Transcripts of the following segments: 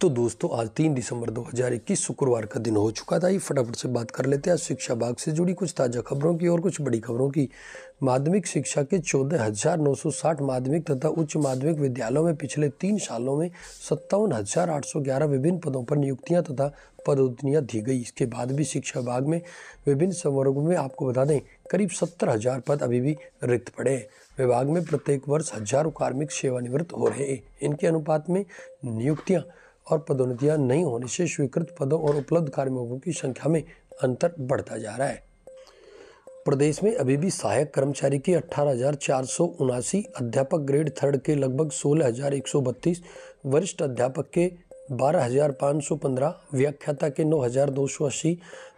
तो दोस्तों आज तीन दिसंबर 2021 शुक्रवार का दिन हो चुका था ये फटाफट से बात कर लेते हैं आज शिक्षा भाग से जुड़ी कुछ ताज़ा खबरों की और कुछ बड़ी खबरों की माध्यमिक शिक्षा के चौदह हज़ार नौ सौ साठ माध्यमिक तथा उच्च माध्यमिक विद्यालयों में पिछले तीन सालों में सत्तावन हज़ार आठ सौ ग्यारह विभिन्न पदों पर नियुक्तियां तथा पदोन्नतियाँ दी गई इसके बाद भी शिक्षा विभाग में विभिन्न संवर्गों में आपको बता दें करीब सत्तर हजार पद अभी भी रिक्त पड़े हैं विभाग में प्रत्येक वर्ष हजारों कार्मिक सेवानिवृत्त हो रहे हैं इनके अनुपात में नियुक्तियाँ और पदोन्नतियां नहीं होने से स्वीकृत पदों और उपलब्ध कार्मिकों की संख्या में अंतर बढ़ता जा रहा है प्रदेश में अभी भी सहायक कर्मचारी की अठारह अध्यापक ग्रेड थर्ड के लगभग सोलह वरिष्ठ अध्यापक के 12,515 व्याख्याता के 9,280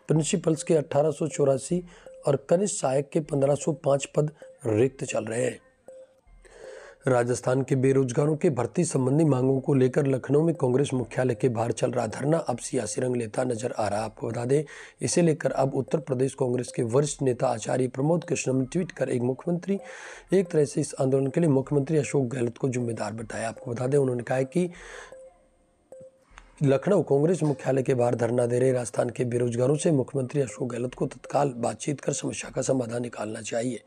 प्रिंसिपल्स के अठारह और कनिष्ठ सहायक के 1505 पद रिक्त चल रहे हैं राजस्थान के बेरोजगारों के भर्ती संबंधी मांगों को लेकर लखनऊ में कांग्रेस मुख्यालय के बाहर चल रहा धरना अब सियासी रंग लेता नजर आ रहा आपको बता दें इसे लेकर अब उत्तर प्रदेश कांग्रेस के वरिष्ठ नेता आचार्य प्रमोद कृष्ण ने ट्वीट कर एक मुख्यमंत्री एक तरह से इस आंदोलन के लिए मुख्यमंत्री अशोक गहलोत को जिम्मेदार बताया आपको बता दें उन्होंने कहा कि लखनऊ कांग्रेस मुख्यालय के बाहर धरना दे रहे राजस्थान के बेरोजगारों से मुख्यमंत्री अशोक गहलोत को तत्काल बातचीत कर समस्या का समाधान निकालना चाहिए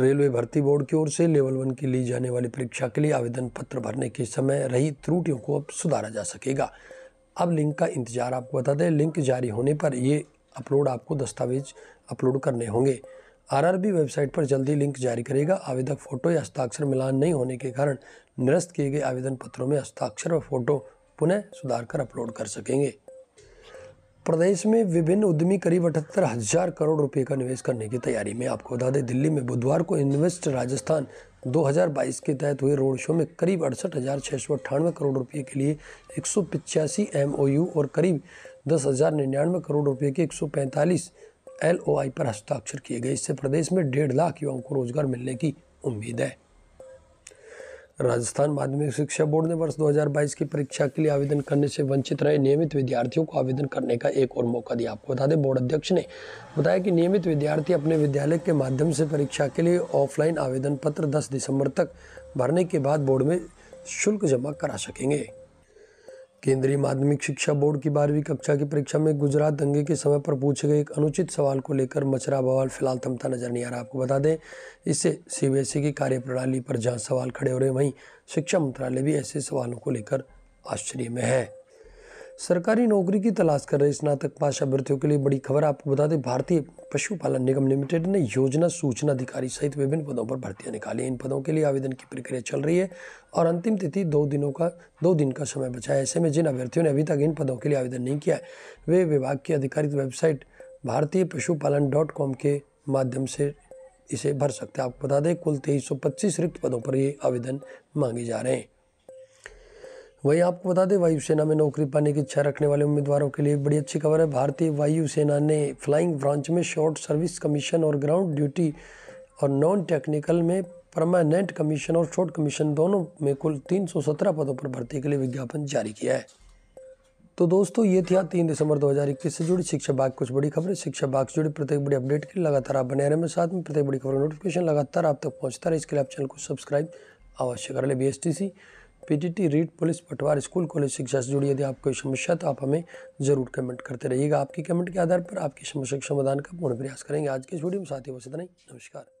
रेलवे भर्ती बोर्ड की ओर से लेवल वन की ली जाने वाली परीक्षा के लिए आवेदन पत्र भरने के समय रही त्रुटियों को अब सुधारा जा सकेगा अब लिंक का इंतजार आपको बता दें लिंक जारी होने पर ये अपलोड आपको दस्तावेज अपलोड करने होंगे आरआरबी वेबसाइट पर जल्दी लिंक जारी करेगा आवेदक फोटो या हस्ताक्षर मिलान नहीं होने के कारण निरस्त किए गए आवेदन पत्रों में हस्ताक्षर व फोटो पुनः सुधार कर अपलोड कर सकेंगे प्रदेश में विभिन्न उद्यमी करीब अठहत्तर हजार करोड़ रुपए का निवेश करने की तैयारी में आपको बता दें दिल्ली में बुधवार को इन्वेस्ट राजस्थान 2022 के तहत हुए रोड शो में करीब अड़सठ हजार छः सौ अट्ठानवे करोड़ रुपए के लिए एक सौ पिचासी एम और करीब दस हज़ार निन्यानवे करोड़ रुपए के एक सौ पैंतालीस एल पर हस्ताक्षर किए गए इससे प्रदेश में डेढ़ लाख युवाओं को रोजगार मिलने की उम्मीद है राजस्थान माध्यमिक शिक्षा बोर्ड ने वर्ष 2022 की परीक्षा के लिए आवेदन करने से वंचित रहे नियमित विद्यार्थियों को आवेदन करने का एक और मौका दिया आपको बता दें बोर्ड अध्यक्ष ने बताया कि नियमित विद्यार्थी अपने विद्यालय के माध्यम से परीक्षा के लिए ऑफलाइन आवेदन पत्र दस दिसंबर तक भरने के बाद बोर्ड में शुल्क जमा करा सकेंगे केंद्रीय माध्यमिक शिक्षा बोर्ड की बारहवीं कक्षा की परीक्षा में गुजरात दंगे के समय पर पूछे गए एक अनुचित सवाल को लेकर मचरा बवाल फिलहाल थमता नजर नहीं आ रहा आपको बता दें इससे सीबीएसई की कार्यप्रणाली पर जहां सवाल खड़े हो रहे हैं वहीं शिक्षा मंत्रालय भी ऐसे सवालों को लेकर आश्चर्य में है सरकारी नौकरी की तलाश कर रहे स्नातक पास अभ्यर्थियों के लिए बड़ी खबर आपको बता दें भारतीय पशुपालन निगम लिमिटेड ने योजना सूचना अधिकारी सहित विभिन्न पदों पर भर्तियां निकाली इन पदों के लिए आवेदन की प्रक्रिया चल रही है और अंतिम तिथि दो दिनों का दो दिन का समय बचा है ऐसे में जिन अभ्यर्थियों ने अभी तक इन पदों के लिए आवेदन नहीं किया है वे विभाग की आधिकारिक वेबसाइट भारतीय पशुपालन डॉट कॉम के माध्यम से इसे भर सकते हैं आपको बता दें कुल तेईस रिक्त पदों पर ये आवेदन मांगे जा रहे हैं वही आपको बता दें वायुसेना में नौकरी पाने की इच्छा रखने वाले उम्मीदवारों के लिए बड़ी अच्छी खबर है भारतीय वायुसेना ने फ्लाइंग ब्रांच में शॉर्ट सर्विस कमीशन और ग्राउंड ड्यूटी और नॉन टेक्निकल में परमानेंट कमीशन और शॉर्ट कमीशन दोनों में कुल 317 पदों पर भर्ती के लिए विज्ञापन जारी किया है तो दोस्तों ये थी तीन दिसंबर 2021 से जुड़ी शिक्षा बाग कुछ बड़ी खबरें शिक्षा बाग से जुड़ी प्रत्येक बड़ी अपडेट के लिए लगातार आप बने रहें साथ में प्रत्येक बड़ी खबर नोटिफिकेशन लगातार आप तक पहुँचता रहे इसके लिए आप चैनल को सब्सक्राइब अवश्य कर ले बी पीजीटी रीड पुलिस पटवार स्कूल कॉलेज शिक्षा से जुड़ी यदि आपको कोई समस्या तो आप हमें ज़रूर कमेंट करते रहिएगा आपकी कमेंट के आधार पर आपकी समस्या के समाधान का पूर्ण प्रयास करेंगे आज के इस वीडियो में साथ ही बस इतना ही नमस्कार